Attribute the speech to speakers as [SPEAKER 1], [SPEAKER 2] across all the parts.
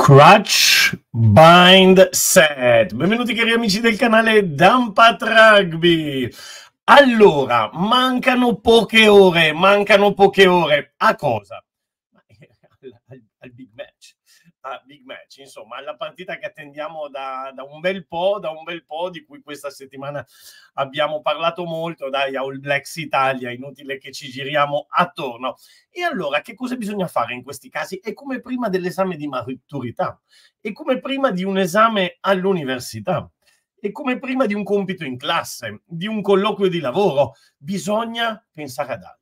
[SPEAKER 1] Crutch Bind Set. Benvenuti cari amici del canale Dampat Rugby. Allora, mancano poche ore, mancano poche ore. A cosa? Al, al Big Mac a big match, insomma, la partita che attendiamo da, da, un bel po', da un bel po', di cui questa settimana abbiamo parlato molto, dai, All Blacks Italia, inutile che ci giriamo attorno. E allora, che cosa bisogna fare in questi casi? È come prima dell'esame di maturità, è come prima di un esame all'università, è come prima di un compito in classe, di un colloquio di lavoro, bisogna pensare ad altro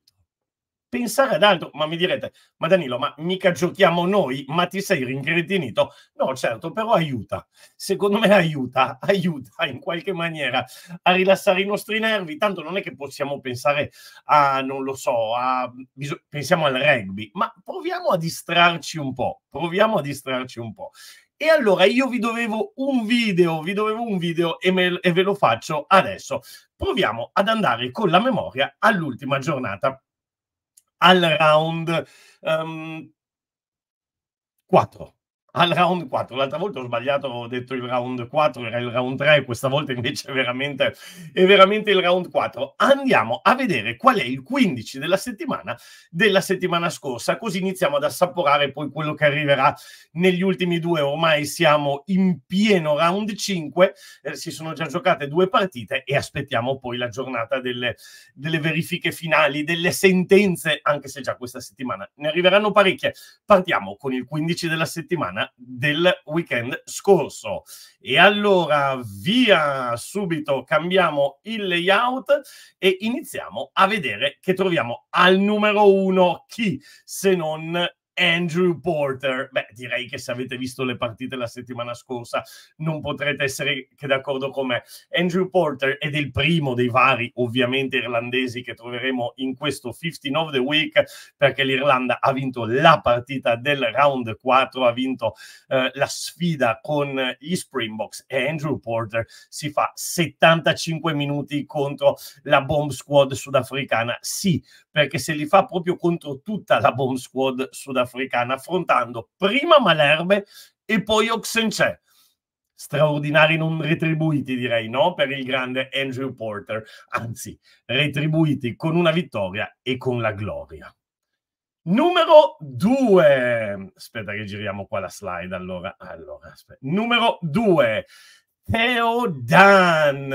[SPEAKER 1] pensare ad altro. Ma mi direte, ma Danilo, ma mica giochiamo noi? Ma ti sei rincretinito? No, certo, però aiuta. Secondo me aiuta, aiuta in qualche maniera a rilassare i nostri nervi. Tanto non è che possiamo pensare a, non lo so, a, pensiamo al rugby, ma proviamo a distrarci un po', proviamo a distrarci un po'. E allora io vi dovevo un video, vi dovevo un video e, me, e ve lo faccio adesso. Proviamo ad andare con la memoria all'ultima giornata al round um, ehm, al round 4. L'altra volta ho sbagliato, ho detto il round 4, era il round 3, questa volta invece è veramente, è veramente il round 4. Andiamo a vedere qual è il 15 della settimana della settimana scorsa, così iniziamo ad assaporare poi quello che arriverà negli ultimi due. Ormai siamo in pieno round 5, eh, si sono già giocate due partite e aspettiamo poi la giornata delle, delle verifiche finali, delle sentenze, anche se già questa settimana ne arriveranno parecchie. Partiamo con il 15 della settimana settimana del weekend scorso. E allora via subito, cambiamo il layout e iniziamo a vedere che troviamo al numero uno chi se non Andrew Porter. Beh, direi che se avete visto le partite la settimana scorsa non potrete essere che d'accordo con me. Andrew Porter è il primo dei vari, ovviamente, irlandesi che troveremo in questo 15 of the Week, perché l'Irlanda ha vinto la partita del round 4, ha vinto eh, la sfida con gli Springboks e Andrew Porter si fa 75 minuti contro la bomb squad sudafricana. Sì, perché se li fa proprio contro tutta la bomb squad sudafricana africana, affrontando prima Malerbe e poi Oxenche. Straordinari non retribuiti, direi, no? Per il grande Andrew Porter, anzi, retribuiti con una vittoria e con la gloria. Numero 2. Aspetta che giriamo qua la slide. Allora, allora aspetta. Numero 2. Theo Dunn,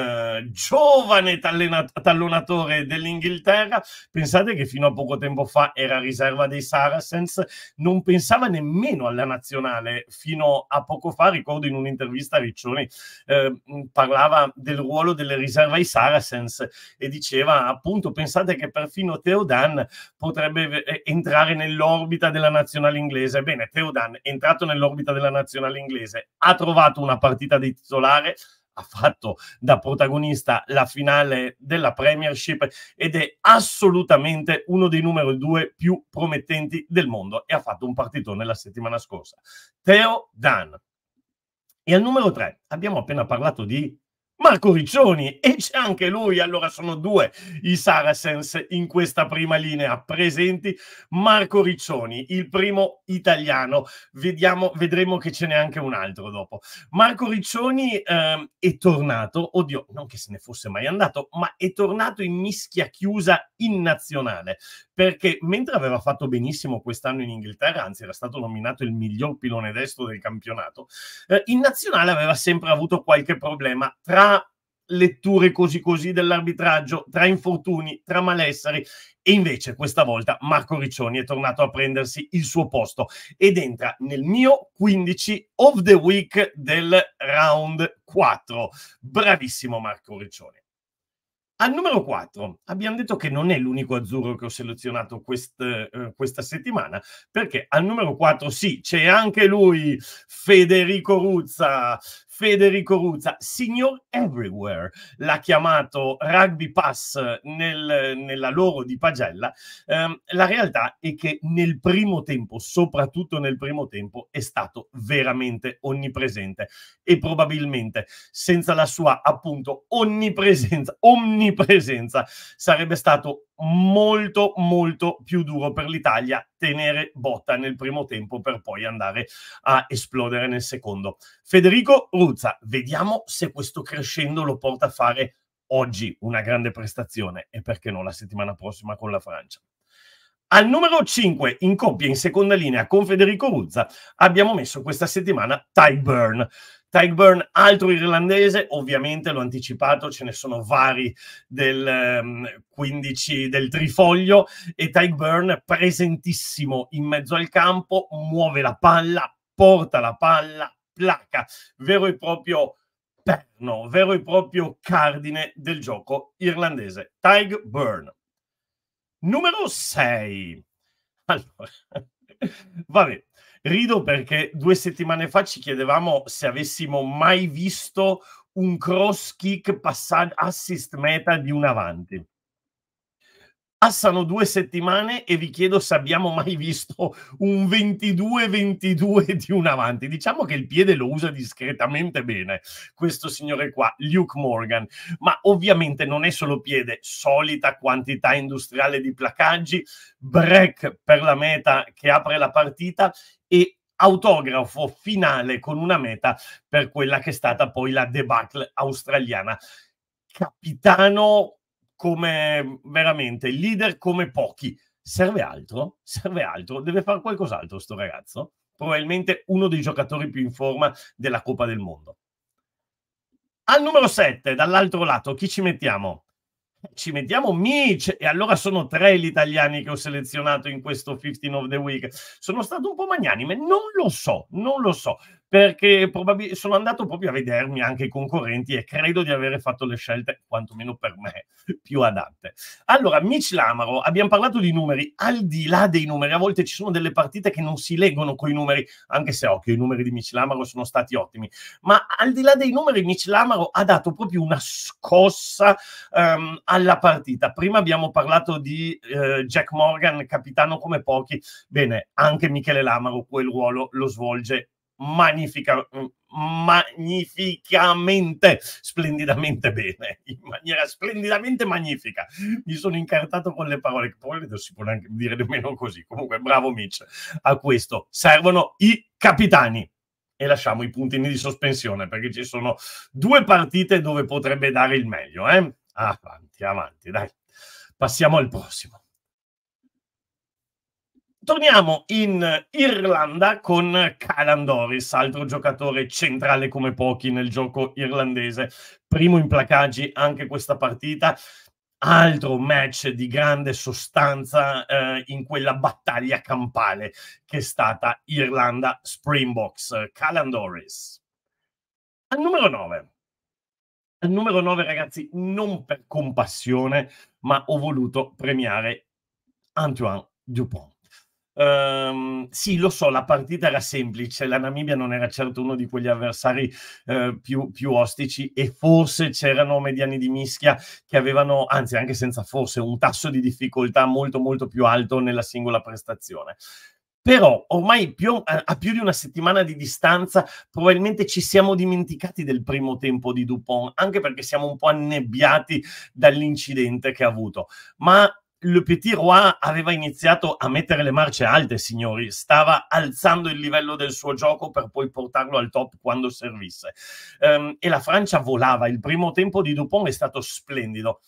[SPEAKER 1] giovane tallonatore dell'Inghilterra. Pensate che fino a poco tempo fa era riserva dei Saracens, non pensava nemmeno alla nazionale. Fino a poco fa, ricordo in un'intervista a Riccioni, eh, mm, parlava del ruolo delle riserve ai Saracens e diceva appunto: pensate che perfino Theo Dunn potrebbe eh, entrare nell'orbita della nazionale inglese. Bene, Theo Dunn è entrato nell'orbita della nazionale inglese, ha trovato una partita di titolare titolare, ha fatto da protagonista la finale della Premiership ed è assolutamente uno dei numero due più promettenti del mondo e ha fatto un partitone la settimana scorsa. Teo Dan. E al numero tre abbiamo appena parlato di Marco Riccioni e c'è anche lui, allora sono due i Saracens in questa prima linea presenti, Marco Riccioni, il primo italiano, Vediamo, vedremo che ce n'è anche un altro dopo. Marco Riccioni eh, è tornato, oddio, non che se ne fosse mai andato, ma è tornato in mischia chiusa in nazionale, perché mentre aveva fatto benissimo quest'anno in Inghilterra, anzi era stato nominato il miglior pilone destro del campionato, eh, in nazionale aveva sempre avuto qualche problema tra letture così così dell'arbitraggio, tra infortuni, tra malesseri. E invece questa volta Marco Riccioni è tornato a prendersi il suo posto ed entra nel mio 15 of the week del round 4. Bravissimo Marco Riccioni. Al numero 4 abbiamo detto che non è l'unico azzurro che ho selezionato quest, eh, questa settimana, perché al numero 4 sì, c'è anche lui, Federico Ruzza, Federico Ruzza, signor Everywhere, l'ha chiamato Rugby Pass nel, nella loro di pagella. Eh, la realtà è che nel primo tempo, soprattutto nel primo tempo, è stato veramente onnipresente e probabilmente senza la sua appunto onnipresenza, omnipresenza, sarebbe stato molto molto più duro per l'Italia tenere botta nel primo tempo per poi andare a esplodere nel secondo. Federico Ruzza, vediamo se questo crescendo lo porta a fare oggi una grande prestazione e perché no la settimana prossima con la Francia. Al numero 5 in coppia in seconda linea con Federico Ruzza abbiamo messo questa settimana Ty Burn. Tyburn, altro irlandese, ovviamente l'ho anticipato, ce ne sono vari del um, ehm, 15 del trifoglio e Tyburn presentissimo in mezzo al campo, muove la palla, porta la palla, placca, vero e proprio perno, vero e proprio cardine del gioco irlandese. Tyburn. Numero 6. Allora, vabbè, Rido perché due settimane fa ci chiedevamo se avessimo mai visto un cross kick passaggio assist meta di un avanti. Passano due settimane e vi chiedo se abbiamo mai visto un 22-22 di un avanti. Diciamo che il piede lo usa discretamente bene questo signore qua, Luke Morgan, ma ovviamente non è solo piede, solita quantità industriale di placaggi, break per la meta che apre la partita e autografo finale con una meta per quella che è stata poi la debacle australiana. Capitano come veramente leader come pochi. Serve altro? Serve altro? Deve fare qualcos'altro sto ragazzo? Probabilmente uno dei giocatori più in forma della Coppa del Mondo. Al numero 7, dall'altro lato, chi ci mettiamo? ci mettiamo Mitch e allora sono tre gli italiani che ho selezionato in questo 15 of the week. Sono stato un po' magnanime, non lo so, non lo so perché probabil- sono andato proprio a vedermi anche i concorrenti e credo di avere fatto le scelte, quantomeno per me, più adatte. Allora, Mitch Lamaro, abbiamo parlato di numeri, al di là dei numeri, a volte ci sono delle partite che non si leggono con i numeri, anche se occhio, i numeri di Mitch Lamaro sono stati ottimi, ma al di là dei numeri Mitch Lamaro ha dato proprio una scossa um, alla partita. Prima abbiamo parlato di uh, Jack Morgan, capitano come pochi, bene, anche Michele Lamaro quel ruolo lo svolge magnifica, mm, magnificamente, splendidamente bene, in maniera splendidamente magnifica. Mi sono incartato con le parole, che poi non si può neanche dire nemmeno così. Comunque, bravo Mitch, a questo servono i capitani. E lasciamo i puntini di sospensione perché ci sono due partite dove potrebbe dare il meglio. Eh? Avanti, avanti, dai. Passiamo al prossimo. Torniamo in Irlanda con Calan Doris, altro giocatore centrale come pochi nel gioco irlandese. Primo in placaggi anche questa partita altro match di grande sostanza eh, in quella battaglia campale che è stata Irlanda Springboks Calan Doris, Al numero 9. Al numero 9 ragazzi, non per compassione, ma ho voluto premiare Antoine Dupont. Um, sì, lo so, la partita era semplice, la Namibia non era certo uno di quegli avversari eh, più, più, ostici e forse c'erano mediani di mischia che avevano, anzi anche senza forse, un tasso di difficoltà molto molto più alto nella singola prestazione. Però ormai più, a, a più di una settimana di distanza probabilmente ci siamo dimenticati del primo tempo di Dupont, anche perché siamo un po' annebbiati dall'incidente che ha avuto. Ma le Petit Roi aveva iniziato a mettere le marce alte, signori, stava alzando il livello del suo gioco per poi portarlo al top quando servisse. Um, e la Francia volava, il primo tempo di Dupont è stato splendido.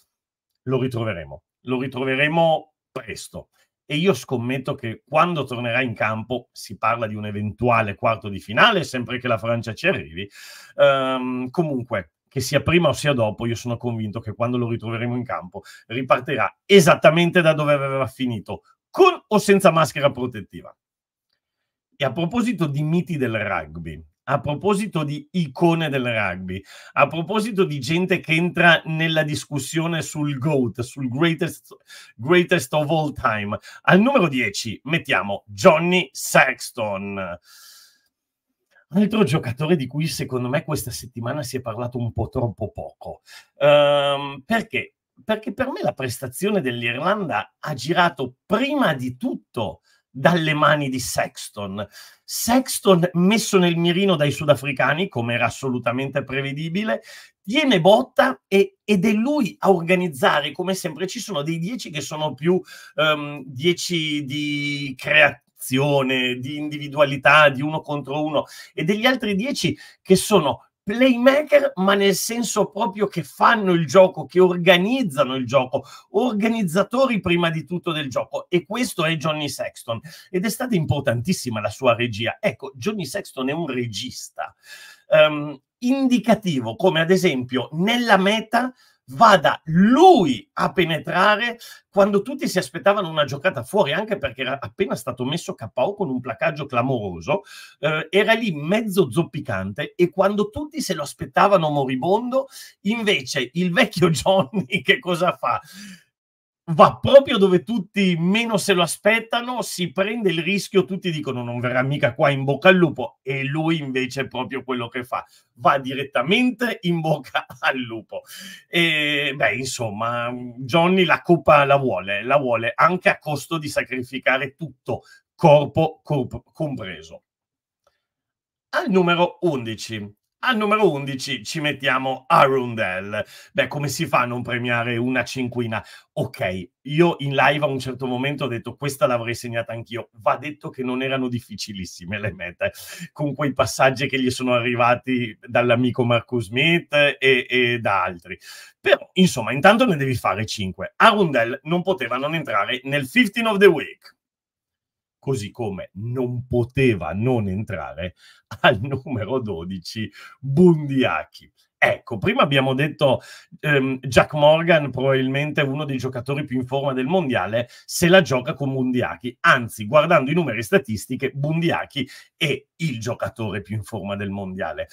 [SPEAKER 1] Lo ritroveremo, lo ritroveremo presto. E io scommetto che quando tornerà in campo, si parla di un eventuale quarto di finale, sempre che la Francia ci arrivi. Um, comunque, che sia prima o sia dopo, io sono convinto che quando lo ritroveremo in campo ripartirà esattamente da dove aveva finito, con o senza maschera protettiva. E a proposito di miti del rugby, a proposito di icone del rugby, a proposito di gente che entra nella discussione sul GOAT, sul greatest, greatest of all time, al numero 10 mettiamo Johnny Sexton. Altro giocatore di cui secondo me questa settimana si è parlato un po' troppo poco. Um, perché? Perché per me la prestazione dell'Irlanda ha girato prima di tutto dalle mani di Sexton. Sexton messo nel mirino dai sudafricani, come era assolutamente prevedibile, tiene botta e, ed è lui a organizzare, come sempre ci sono dei dieci che sono più 10 um, ehm, di creatività separazione, di individualità, di uno contro uno, e degli altri dieci che sono playmaker, ma nel senso proprio che fanno il gioco, che organizzano il gioco, organizzatori prima di tutto del gioco. E questo è Johnny Sexton. Ed è stata importantissima la sua regia. Ecco, Johnny Sexton è un regista. Um, indicativo come ad esempio nella meta vada lui a penetrare quando tutti si aspettavano una giocata fuori, anche perché era appena stato messo KO con un placaggio clamoroso, eh, era lì mezzo zoppicante e quando tutti se lo aspettavano moribondo, invece il vecchio Johnny che cosa fa? va proprio dove tutti meno se lo aspettano, si prende il rischio, tutti dicono non verrà mica qua in bocca al lupo e lui invece è proprio quello che fa, va direttamente in bocca al lupo. E beh, insomma, Johnny la coppa la vuole, la vuole anche a costo di sacrificare tutto, corpo, corpo compreso. Al numero 11 al numero 11 ci mettiamo Arundel. Beh, come si fa a non premiare una cinquina? Ok, io in live a un certo momento ho detto questa l'avrei segnata anch'io. Va detto che non erano difficilissime le mete, con quei passaggi che gli sono arrivati dall'amico Marco Smith e, e da altri. Però, insomma, intanto ne devi fare 5. Arundel non poteva non entrare nel 15 of the Week così come non poteva non entrare al numero 12 Bundiachi. Ecco, prima abbiamo detto ehm, Jack Morgan, probabilmente uno dei giocatori più in forma del mondiale, se la gioca con Bundiachi. Anzi, guardando i numeri e statistiche, Bundiachi è il giocatore più in forma del mondiale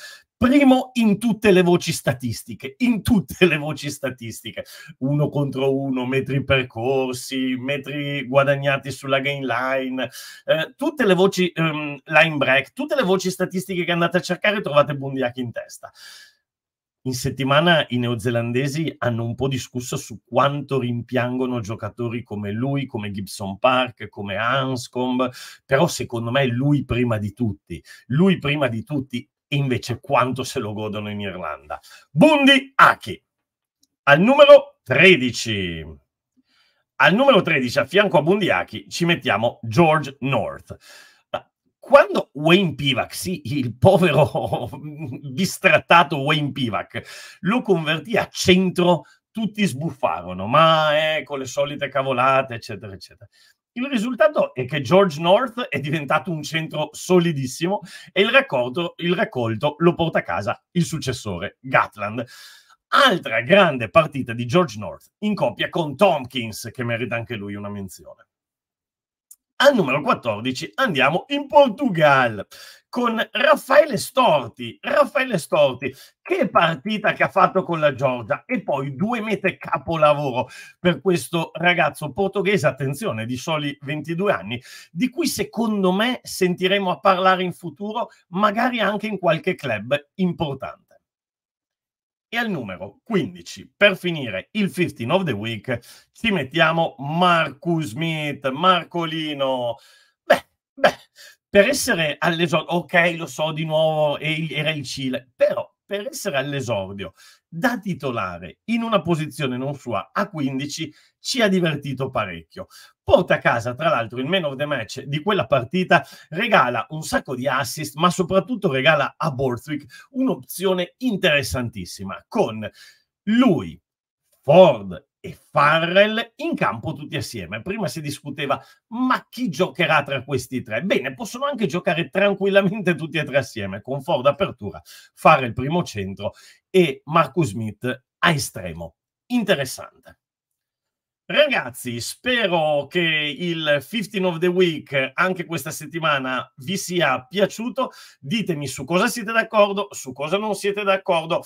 [SPEAKER 1] primo in tutte le voci statistiche, in tutte le voci statistiche, uno contro uno, metri percorsi, metri guadagnati sulla gain line, eh, tutte le voci ehm, line break, tutte le voci statistiche che andate a cercare trovate Bundiac in testa. In settimana i neozelandesi hanno un po' discusso su quanto rimpiangono giocatori come lui, come Gibson Park, come Anscombe, però secondo me lui prima di tutti, lui prima di tutti invece quanto se lo godono in Irlanda. Bundi Aki, al numero 13. Al numero 13, a fianco a Bundi Aki, ci mettiamo George North. Quando Wayne Pivac, sì, il povero bistrattato Wayne Pivac, lo convertì a centro, tutti sbuffarono, ma eh, con le solite cavolate, eccetera, eccetera. Il risultato è che George North è diventato un centro solidissimo e il raccolto, il raccolto lo porta a casa il successore, Gatland. Altra grande partita di George North in coppia con Tompkins, che merita anche lui una menzione. Al numero 14 andiamo in Portugal con Raffaele Storti. Raffaele Storti, che partita che ha fatto con la Georgia e poi due mete capolavoro per questo ragazzo portoghese, attenzione, di soli 22 anni, di cui secondo me sentiremo a parlare in futuro, magari anche in qualche club importante. E al numero 15, per finire il 15 of the week, ci mettiamo Marco Smith, Marcolino. Beh, beh, per essere all'esordio, ok, lo so di nuovo, era il Cile, però per essere all'esordio da titolare in una posizione non sua a 15 ci ha divertito parecchio. Porta a casa, tra l'altro, il man of the match di quella partita, regala un sacco di assist, ma soprattutto regala a Borthwick un'opzione interessantissima con lui, Ford e Farrell in campo tutti assieme. Prima si discuteva ma chi giocherà tra questi tre? Bene, possono anche giocare tranquillamente tutti e tre assieme, con Ford apertura, Farrell primo centro e Marcus Smith a estremo. Interessante. Ragazzi, spero che il 15 of the Week anche questa settimana vi sia piaciuto. Ditemi su cosa siete d'accordo, su cosa non siete d'accordo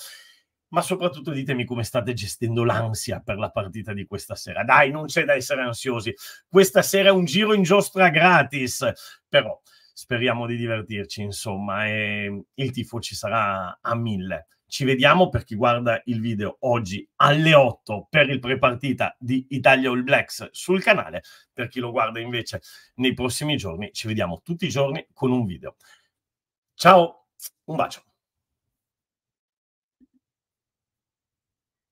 [SPEAKER 1] ma soprattutto ditemi come state gestendo l'ansia per la partita di questa sera. Dai, non c'è da essere ansiosi. Questa sera è un giro in giostra gratis, però speriamo di divertirci, insomma, e il tifo ci sarà a mille. Ci vediamo per chi guarda il video oggi alle 8 per il prepartita di Italia All Blacks sul canale. Per chi lo guarda invece nei prossimi giorni, ci vediamo tutti i giorni con un video. Ciao, un bacio.